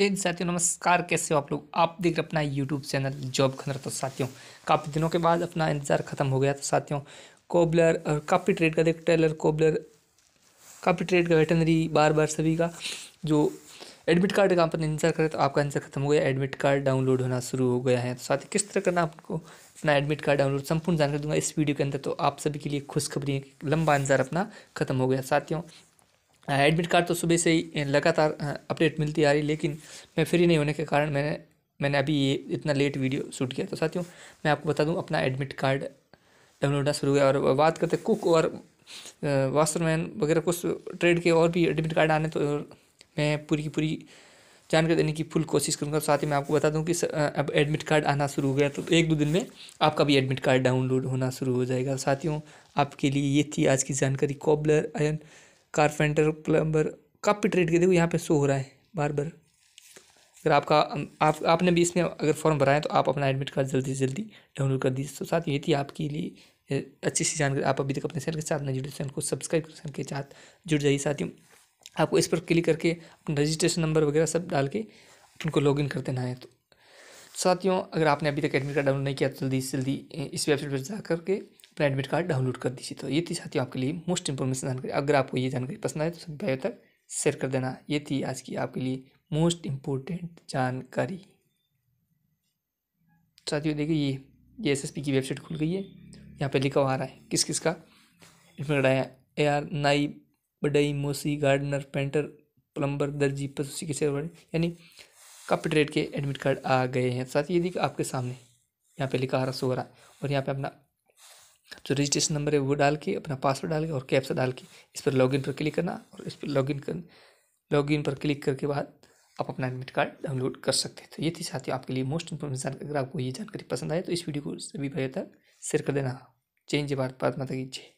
जय साथियों नमस्कार कैसे हो आप लोग आप देख रहे अपना यूट्यूब चैनल जॉब खनर तो साथियों काफ़ी दिनों के बाद अपना इंतज़ार ख़त्म हो गया तो साथियों कोबलर और काफ़ी ट्रेड का देख टेलर कोबलर काफ़ी ट्रेड का वेटनरी बार बार सभी का जो एडमिट कार्ड का अपन इंतजार करें तो आपका इंतजार खत्म हो गया एडमिट कार्ड डाउनलोड होना शुरू हो गया है तो साथ ही किस तरह करना आपको अपना एडमिट कार्ड डाउनलोड संपूर्ण जानकारी दूंगा इस वीडियो के अंदर तो आप सभी के लिए खुशखबरी है लंबा इंतजार अपना खत्म हो गया साथियों एडमिट कार्ड तो सुबह से ही लगातार अपडेट मिलती आ रही लेकिन मैं फ्री नहीं होने के कारण मैंने मैंने अभी ये इतना लेट वीडियो शूट किया तो साथियों मैं आपको बता दूं अपना एडमिट कार्ड डाउनलोड होना शुरू हुआ और बात करते कुक और वास्टरमैन वगैरह कुछ ट्रेड के और भी एडमिट कार्ड आने तो मैं पूरी की पूरी जानकारी देने की फुल कोशिश करूँगा साथ ही मैं आपको बता दूँ कि अब एडमिट कार्ड आना शुरू हो गया तो एक दो दिन में आपका भी एडमिट कार्ड डाउनलोड होना शुरू हो जाएगा साथियों आपके लिए ये थी आज की जानकारी कॉबलर आयन कारपेंटर प्लम्बर काफ़ी ट्रेड के देखो यहाँ पे शो हो रहा है बार बार अगर आपका आप आपने भी इसमें अगर फॉर्म भराया है तो आप अपना एडमिट कार्ड जल्दी से जल्दी डाउनलोड कर दीजिए तो साथ ये थी आपके लिए अच्छी सी जानकारी आप अभी तक अपने चैनल के साथ नहीं जुड़े चैनल को सब्सक्राइब कर चैनल के साथ जुड़ जाइए साथियों आपको इस पर क्लिक करके अपना रजिस्ट्रेशन नंबर वगैरह सब डाल के उनको लॉग इन कर देना है तो साथियों अगर आपने अभी तक एडमिट कार्ड डाउनलोड नहीं किया तो जल्दी से जल्दी इस वेबसाइट पर जा करके अपना एडमिट कार्ड डाउनलोड कर दीजिए तो ये थी साथियों आपके लिए मोस्ट इंफॉर्मेशन जानकारी अगर आपको ये जानकारी पसंद आए तो सभी भाइयों तक शेयर कर देना ये थी आज की आपके लिए मोस्ट इम्पोर्टेंट जानकारी साथियों देखिए ये ये एस की वेबसाइट खुल गई है यहाँ पे लिखा हुआ आ रहा है किस किस का इसमें आया ए आर नाई बडई मोसी गार्डनर पेंटर प्लम्बर दर्जी पशु चिकित्सा यानी कापी ट्रेड के एडमिट कार्ड आ गए हैं साथ ही यदि आपके सामने यहाँ पे लिखा रहा सो रहा है और यहाँ पे अपना जो रजिस्ट्रेशन नंबर है वो डाल के अपना पासवर्ड डाल के और कैप्सा डाल के इस पर लॉगिन पर क्लिक करना और इस पर लॉगिन कर लॉगिन पर क्लिक करके बाद आप अपना एडमिट कार्ड डाउनलोड कर सकते हैं तो ये थी साथियों आपके लिए मोस्ट जानकारी अगर आपको ये जानकारी पसंद आए तो इस वीडियो को सभी भाइयों तक शेयर कर देना चेंज जय भारत भारत माता की जय